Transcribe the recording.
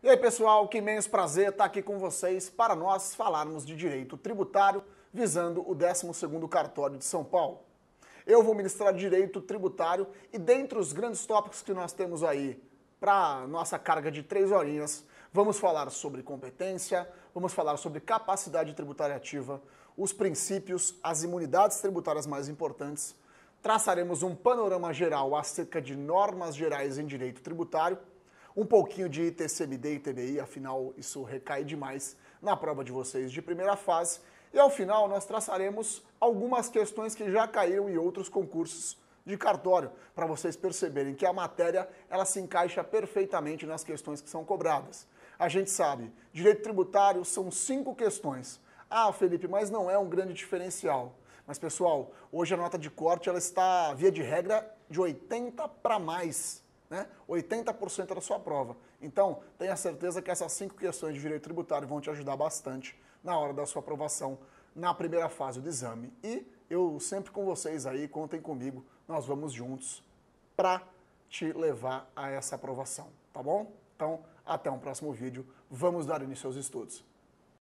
E aí, pessoal, que imenso prazer estar aqui com vocês para nós falarmos de direito tributário visando o 12º cartório de São Paulo. Eu vou ministrar direito tributário e dentre os grandes tópicos que nós temos aí para nossa carga de três horinhas, vamos falar sobre competência, vamos falar sobre capacidade tributária ativa, os princípios, as imunidades tributárias mais importantes, traçaremos um panorama geral acerca de normas gerais em direito tributário, um pouquinho de TCMD e TBI, afinal isso recai demais na prova de vocês de primeira fase. E ao final nós traçaremos algumas questões que já caíram em outros concursos de cartório, para vocês perceberem que a matéria ela se encaixa perfeitamente nas questões que são cobradas. A gente sabe, direito tributário são cinco questões. Ah, Felipe, mas não é um grande diferencial. Mas pessoal, hoje a nota de corte ela está via de regra de 80 para mais. Né? 80% da sua prova. Então, tenha certeza que essas cinco questões de direito tributário vão te ajudar bastante na hora da sua aprovação na primeira fase do exame. E eu sempre com vocês aí, contem comigo, nós vamos juntos para te levar a essa aprovação, tá bom? Então, até um próximo vídeo, vamos dar início aos estudos.